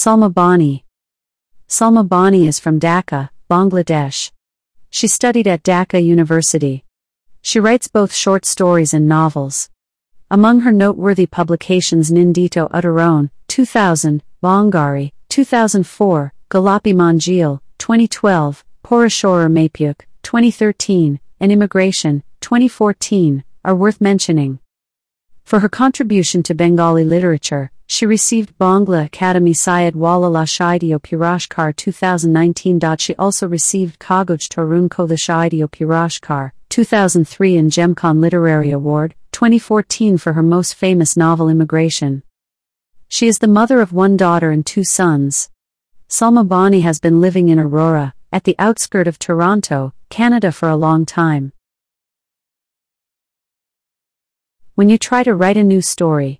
Salma Bani. Salma Bani is from Dhaka, Bangladesh. She studied at Dhaka University. She writes both short stories and novels. Among her noteworthy publications Nindito Uttaron, 2000, Bongari, 2004, Galapi Manjil, 2012, Porashorer Mapyuk, 2013, and Immigration, 2014, are worth mentioning. For her contribution to Bengali literature, she received Bangla Academy Syed Walala Shaidio Pirashkar 2019. She also received Kagoj Tarun Kotha Shaidio Pirashkar 2003 and Gemcon Literary Award 2014 for her most famous novel Immigration. She is the mother of one daughter and two sons. Salma Bani has been living in Aurora, at the outskirt of Toronto, Canada for a long time. When you try to write a new story,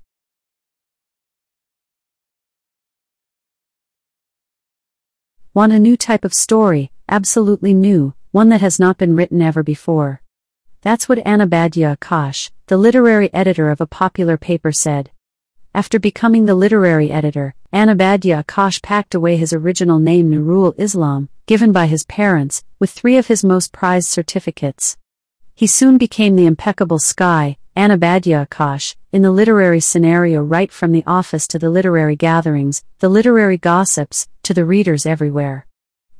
want a new type of story, absolutely new, one that has not been written ever before. That's what Anabadya Akash, the literary editor of a popular paper said. After becoming the literary editor, Anabadya Akash packed away his original name Nurul Islam, given by his parents, with three of his most prized certificates. He soon became the impeccable sky, Anabadya Akash, in the literary scenario right from the office to the literary gatherings, the literary gossips, to the readers everywhere.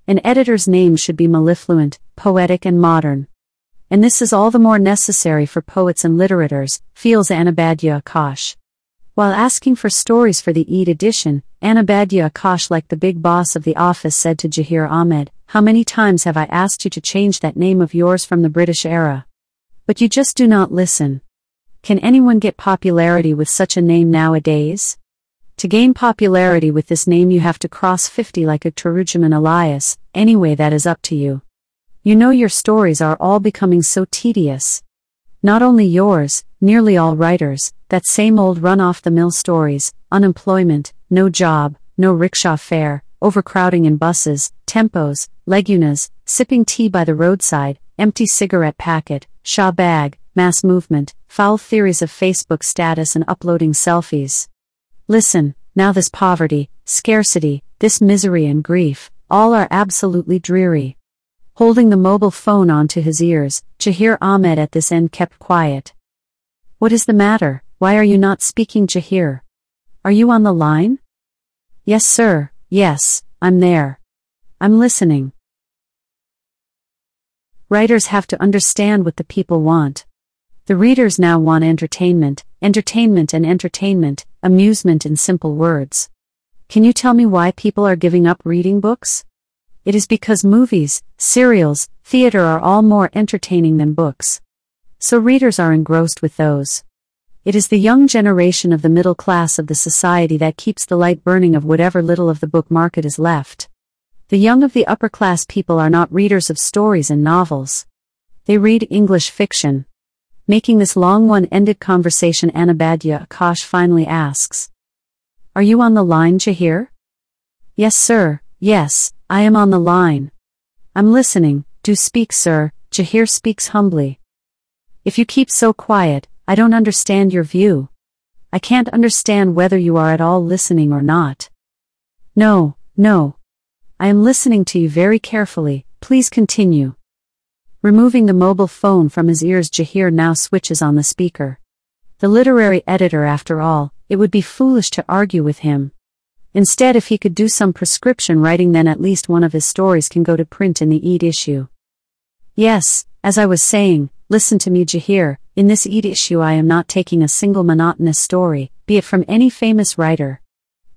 An editor's name should be mellifluent, poetic and modern. And this is all the more necessary for poets and literators, feels Anabadya Akash. While asking for stories for the Eid edition, Anabadya Akash, like the big boss of the office, said to Jahir Ahmed, How many times have I asked you to change that name of yours from the British era? But you just do not listen. Can anyone get popularity with such a name nowadays? To gain popularity with this name, you have to cross 50 like a Tarujaman Elias, anyway, that is up to you. You know, your stories are all becoming so tedious. Not only yours, nearly all writers, that same old run off the mill stories unemployment, no job, no rickshaw fare, overcrowding in buses, tempos, legunas, sipping tea by the roadside, empty cigarette packet, shaw bag, mass movement, foul theories of Facebook status and uploading selfies. Listen, now this poverty, scarcity, this misery and grief, all are absolutely dreary. Holding the mobile phone onto his ears, Jahir Ahmed at this end kept quiet. What is the matter? Why are you not speaking, Jahir? Are you on the line? Yes, sir. Yes, I'm there. I'm listening. Writers have to understand what the people want. The readers now want entertainment, entertainment and entertainment, amusement in simple words. Can you tell me why people are giving up reading books? It is because movies, serials, theater are all more entertaining than books. So readers are engrossed with those. It is the young generation of the middle class of the society that keeps the light burning of whatever little of the book market is left. The young of the upper class people are not readers of stories and novels. They read English fiction. Making this long one-ended conversation Anabadya Akash finally asks. Are you on the line, Jahir? Yes, sir. Yes, I am on the line. I'm listening. Do speak, sir. Jahir speaks humbly. If you keep so quiet, I don't understand your view. I can't understand whether you are at all listening or not. No, no. I am listening to you very carefully. Please continue. Removing the mobile phone from his ears Jahir now switches on the speaker. The literary editor after all, it would be foolish to argue with him. Instead if he could do some prescription writing then at least one of his stories can go to print in the Eid issue. Yes, as I was saying, listen to me Jahir, in this Eid issue I am not taking a single monotonous story, be it from any famous writer.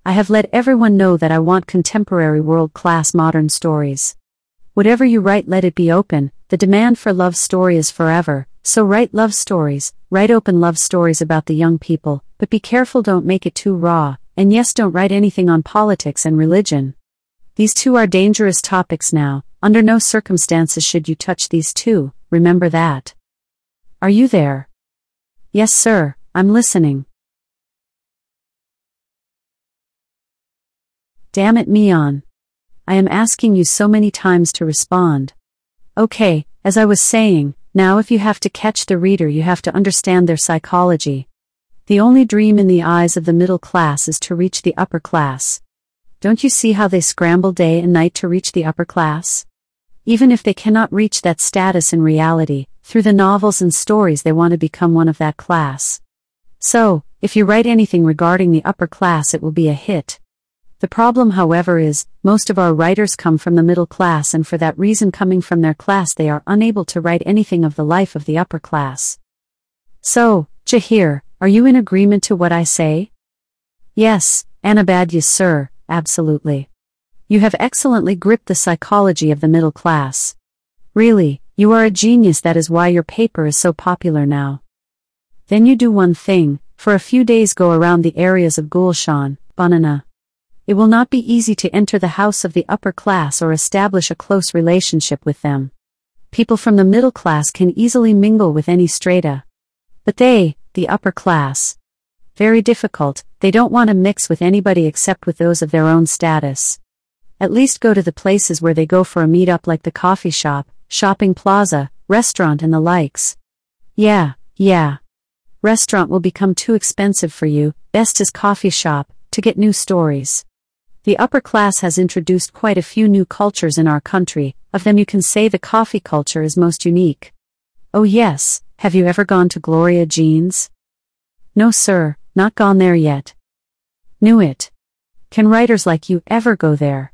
I have let everyone know that I want contemporary world-class modern stories. Whatever you write let it be open, the demand for love story is forever, so write love stories, write open love stories about the young people, but be careful don't make it too raw, and yes, don't write anything on politics and religion. These two are dangerous topics now, under no circumstances should you touch these two, remember that. Are you there? Yes, sir, I'm listening. Damn it, Mion. I am asking you so many times to respond. Okay, as I was saying, now if you have to catch the reader you have to understand their psychology. The only dream in the eyes of the middle class is to reach the upper class. Don't you see how they scramble day and night to reach the upper class? Even if they cannot reach that status in reality, through the novels and stories they want to become one of that class. So, if you write anything regarding the upper class it will be a hit. The problem, however, is most of our writers come from the middle class, and for that reason, coming from their class, they are unable to write anything of the life of the upper class. So, Jahir, are you in agreement to what I say? Yes, Anabad, yes, sir, absolutely. You have excellently gripped the psychology of the middle class. Really, you are a genius, that is why your paper is so popular now. Then you do one thing, for a few days go around the areas of Gulshan, Banana, it will not be easy to enter the house of the upper class or establish a close relationship with them. People from the middle class can easily mingle with any strata. But they, the upper class, very difficult, they don't want to mix with anybody except with those of their own status. At least go to the places where they go for a meet-up like the coffee shop, shopping plaza, restaurant and the likes. Yeah, yeah. Restaurant will become too expensive for you, best is coffee shop, to get new stories. The upper class has introduced quite a few new cultures in our country, of them you can say the coffee culture is most unique. Oh yes, have you ever gone to Gloria Jean's? No sir, not gone there yet. Knew it. Can writers like you ever go there?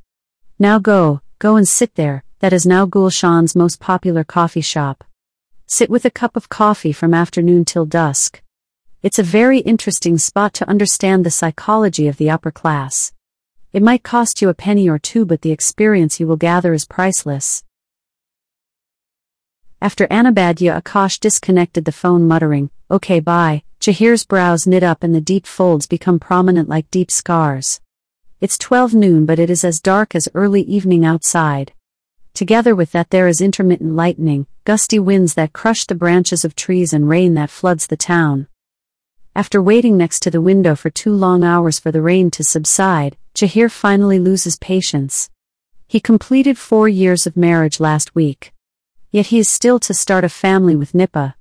Now go, go and sit there, that is now Gulshan's most popular coffee shop. Sit with a cup of coffee from afternoon till dusk. It's a very interesting spot to understand the psychology of the upper class. It might cost you a penny or two, but the experience you will gather is priceless. After Anabadya Akash disconnected the phone muttering, okay bye, Jahir's brows knit up and the deep folds become prominent like deep scars. It's 12 noon but it is as dark as early evening outside. Together with that there is intermittent lightning, gusty winds that crush the branches of trees and rain that floods the town. After waiting next to the window for two long hours for the rain to subside, Jahir finally loses patience. He completed four years of marriage last week. Yet he is still to start a family with Nipa.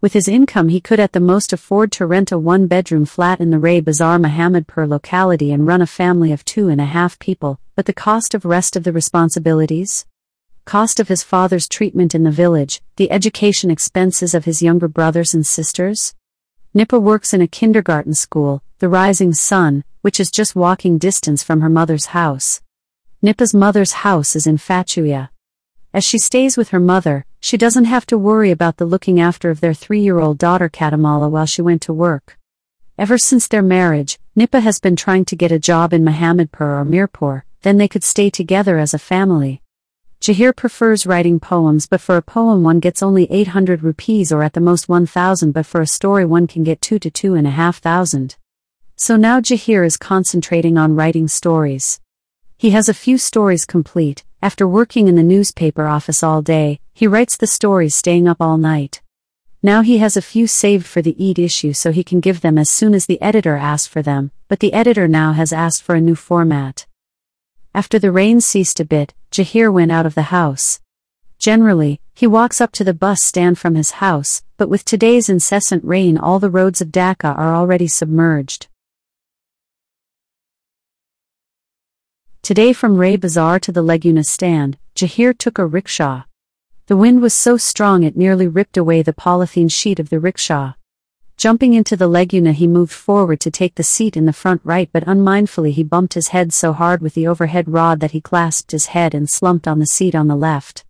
With his income, he could at the most afford to rent a one bedroom flat in the Ray Bazaar Mohammedpur locality and run a family of two and a half people, but the cost of rest of the responsibilities? Cost of his father's treatment in the village, the education expenses of his younger brothers and sisters? Nippa works in a kindergarten school, the Rising Sun, which is just walking distance from her mother's house. Nippa's mother's house is in Fatuia. As she stays with her mother, she doesn't have to worry about the looking after of their three-year-old daughter Katamala while she went to work. Ever since their marriage, Nippa has been trying to get a job in Mohammedpur or Mirpur, then they could stay together as a family. Jahir prefers writing poems but for a poem one gets only 800 rupees or at the most 1000 but for a story one can get 2 to 2500. So now Jahir is concentrating on writing stories. He has a few stories complete, after working in the newspaper office all day, he writes the stories staying up all night. Now he has a few saved for the Eid issue so he can give them as soon as the editor asks for them, but the editor now has asked for a new format. After the rain ceased a bit, Jahir went out of the house. Generally, he walks up to the bus stand from his house, but with today's incessant rain all the roads of Dhaka are already submerged. Today from Ray Bazaar to the Leguna stand, Jahir took a rickshaw. The wind was so strong it nearly ripped away the polythene sheet of the rickshaw. Jumping into the leguna he moved forward to take the seat in the front right but unmindfully he bumped his head so hard with the overhead rod that he clasped his head and slumped on the seat on the left.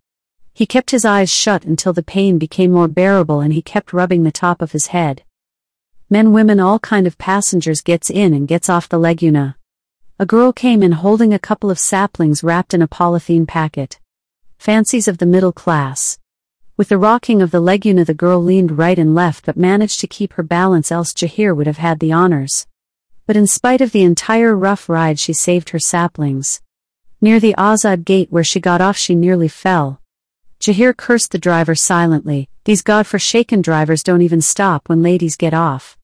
He kept his eyes shut until the pain became more bearable and he kept rubbing the top of his head. Men women all kind of passengers gets in and gets off the leguna. A girl came in holding a couple of saplings wrapped in a polythene packet. Fancies of the middle class. With the rocking of the leguna the girl leaned right and left but managed to keep her balance else Jahir would have had the honors. But in spite of the entire rough ride she saved her saplings. Near the Azad gate where she got off she nearly fell. Jahir cursed the driver silently, these god-forsaken drivers don't even stop when ladies get off.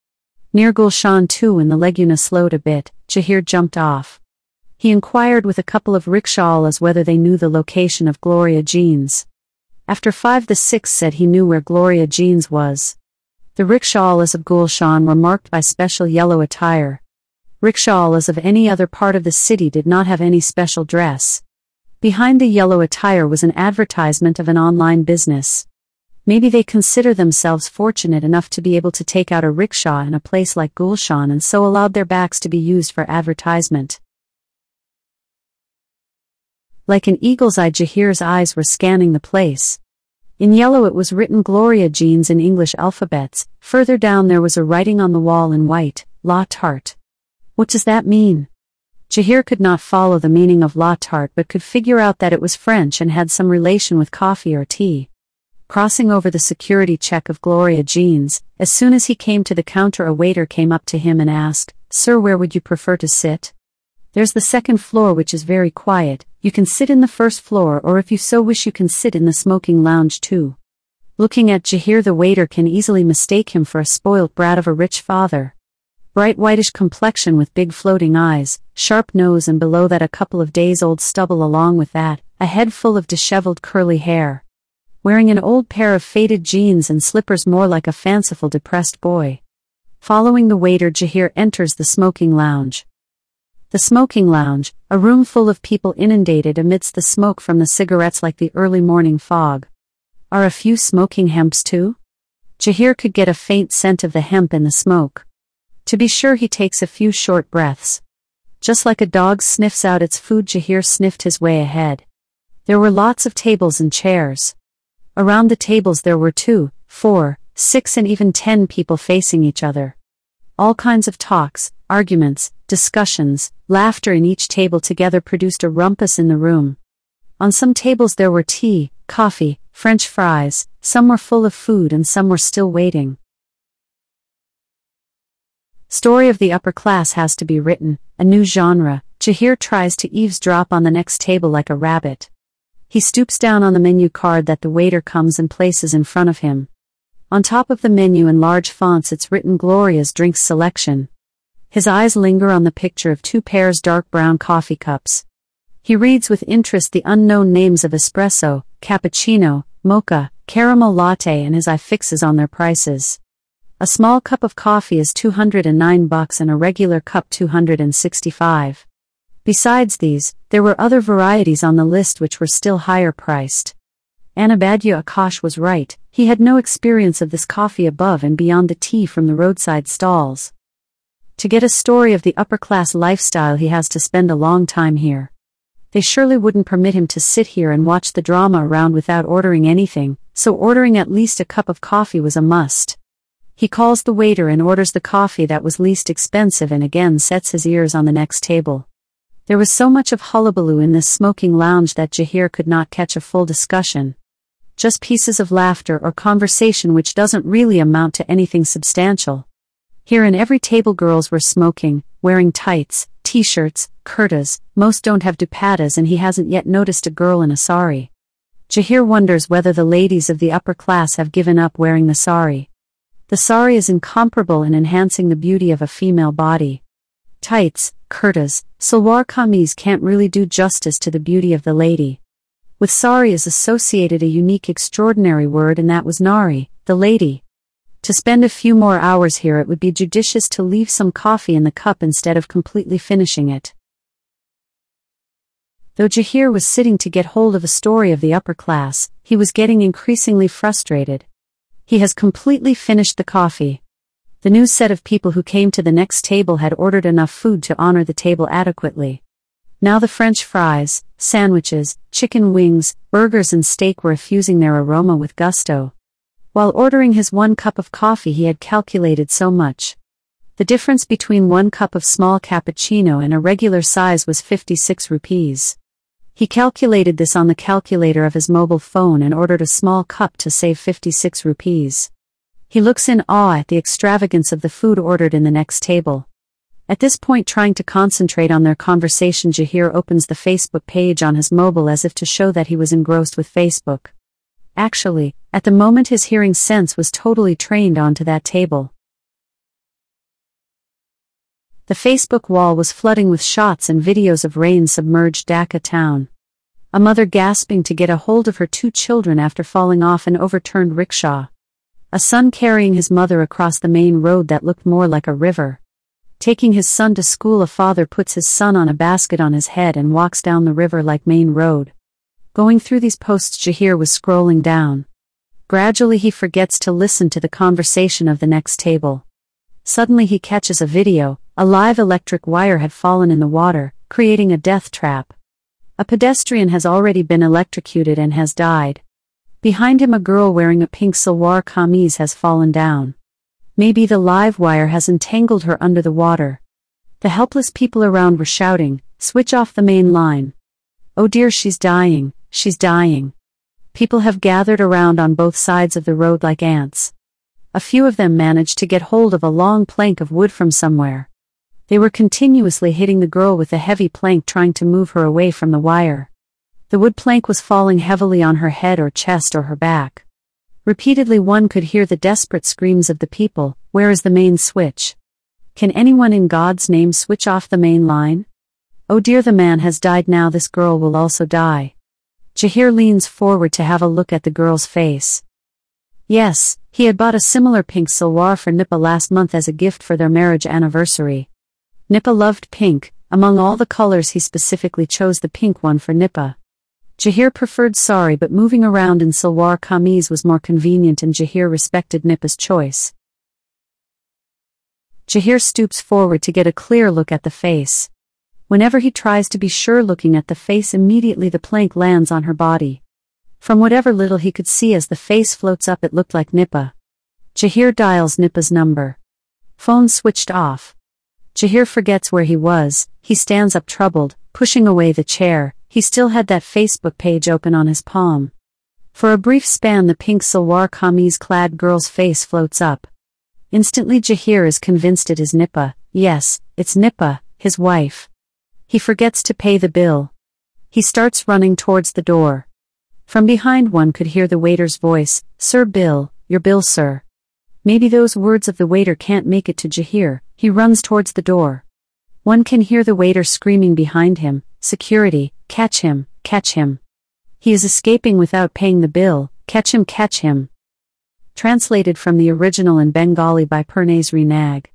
Near Gulshan too when the leguna slowed a bit, Jahir jumped off. He inquired with a couple of as whether they knew the location of Gloria Jean's. After five the sixth said he knew where Gloria Jean's was. The rickshaws of Gulshan were marked by special yellow attire. Rickshaws of any other part of the city did not have any special dress. Behind the yellow attire was an advertisement of an online business. Maybe they consider themselves fortunate enough to be able to take out a rickshaw in a place like Gulshan and so allowed their backs to be used for advertisement. Like an eagle's eye, Jahir's eyes were scanning the place. In yellow it was written Gloria Jeans in English alphabets, further down there was a writing on the wall in white, La Tarte. What does that mean? Jahir could not follow the meaning of La Tarte but could figure out that it was French and had some relation with coffee or tea. Crossing over the security check of Gloria Jeans, as soon as he came to the counter a waiter came up to him and asked, Sir where would you prefer to sit? There's the second floor which is very quiet, you can sit in the first floor or if you so wish you can sit in the smoking lounge too. Looking at Jahir the waiter can easily mistake him for a spoilt brat of a rich father. Bright whitish complexion with big floating eyes, sharp nose and below that a couple of days old stubble along with that, a head full of disheveled curly hair. Wearing an old pair of faded jeans and slippers more like a fanciful depressed boy. Following the waiter Jahir enters the smoking lounge. The smoking lounge, a room full of people inundated amidst the smoke from the cigarettes like the early morning fog. Are a few smoking hemps too? Jahir could get a faint scent of the hemp in the smoke. To be sure he takes a few short breaths. Just like a dog sniffs out its food Jahir sniffed his way ahead. There were lots of tables and chairs. Around the tables there were two, four, six and even ten people facing each other all kinds of talks, arguments, discussions, laughter in each table together produced a rumpus in the room. On some tables there were tea, coffee, French fries, some were full of food and some were still waiting. Story of the upper class has to be written, a new genre. Jahir tries to eavesdrop on the next table like a rabbit. He stoops down on the menu card that the waiter comes and places in front of him. On top of the menu in large fonts it's written Gloria's Drinks Selection. His eyes linger on the picture of two pairs dark brown coffee cups. He reads with interest the unknown names of espresso, cappuccino, mocha, caramel latte and his eye fixes on their prices. A small cup of coffee is 209 bucks and a regular cup 265. Besides these, there were other varieties on the list which were still higher priced. Anabadya Akash was right, he had no experience of this coffee above and beyond the tea from the roadside stalls. To get a story of the upper class lifestyle, he has to spend a long time here. They surely wouldn't permit him to sit here and watch the drama around without ordering anything, so ordering at least a cup of coffee was a must. He calls the waiter and orders the coffee that was least expensive and again sets his ears on the next table. There was so much of hullabaloo in this smoking lounge that Jahir could not catch a full discussion just pieces of laughter or conversation which doesn't really amount to anything substantial. Here in every table girls were smoking, wearing tights, t-shirts, kurtas, most don't have dupattas, and he hasn't yet noticed a girl in a sari. Jahir wonders whether the ladies of the upper class have given up wearing the sari. The sari is incomparable in enhancing the beauty of a female body. Tights, kurtas, salwar kameez can't really do justice to the beauty of the lady. With sari is associated a unique extraordinary word and that was nari, the lady. To spend a few more hours here it would be judicious to leave some coffee in the cup instead of completely finishing it. Though Jahir was sitting to get hold of a story of the upper class, he was getting increasingly frustrated. He has completely finished the coffee. The new set of people who came to the next table had ordered enough food to honor the table adequately. Now the French fries, Sandwiches, chicken wings, burgers, and steak were effusing their aroma with gusto. While ordering his one cup of coffee, he had calculated so much. The difference between one cup of small cappuccino and a regular size was 56 rupees. He calculated this on the calculator of his mobile phone and ordered a small cup to save 56 rupees. He looks in awe at the extravagance of the food ordered in the next table. At this point trying to concentrate on their conversation Jahir opens the Facebook page on his mobile as if to show that he was engrossed with Facebook. Actually, at the moment his hearing sense was totally trained onto that table. The Facebook wall was flooding with shots and videos of rain-submerged Dhaka town. A mother gasping to get a hold of her two children after falling off an overturned rickshaw. A son carrying his mother across the main road that looked more like a river. Taking his son to school, a father puts his son on a basket on his head and walks down the river like main road. Going through these posts, Jahir was scrolling down. Gradually, he forgets to listen to the conversation of the next table. Suddenly, he catches a video a live electric wire had fallen in the water, creating a death trap. A pedestrian has already been electrocuted and has died. Behind him, a girl wearing a pink salwar kameez has fallen down. Maybe the live wire has entangled her under the water. The helpless people around were shouting, switch off the main line. Oh dear, she's dying, she's dying. People have gathered around on both sides of the road like ants. A few of them managed to get hold of a long plank of wood from somewhere. They were continuously hitting the girl with the heavy plank trying to move her away from the wire. The wood plank was falling heavily on her head or chest or her back. Repeatedly one could hear the desperate screams of the people, where is the main switch? Can anyone in God's name switch off the main line? Oh dear the man has died now this girl will also die. Jahir leans forward to have a look at the girl's face. Yes, he had bought a similar pink silwar for Nipa last month as a gift for their marriage anniversary. Nipa loved pink, among all the colors he specifically chose the pink one for Nipa. Jahir preferred Sari but moving around in Silwar Kameez was more convenient and Jahir respected Nipa's choice. Jahir stoops forward to get a clear look at the face. Whenever he tries to be sure looking at the face immediately the plank lands on her body. From whatever little he could see as the face floats up it looked like Nipa. Jahir dials Nipa's number. Phone switched off. Jahir forgets where he was, he stands up troubled, pushing away the chair, he still had that Facebook page open on his palm. For a brief span the pink salwar kameez-clad girl's face floats up. Instantly Jahir is convinced it is Nippa, yes, it's Nippa, his wife. He forgets to pay the bill. He starts running towards the door. From behind one could hear the waiter's voice, Sir Bill, your bill sir. Maybe those words of the waiter can't make it to Jahir, he runs towards the door. One can hear the waiter screaming behind him, Security, catch him, catch him. He is escaping without paying the bill, catch him, catch him. Translated from the original in Bengali by Pernese Renag.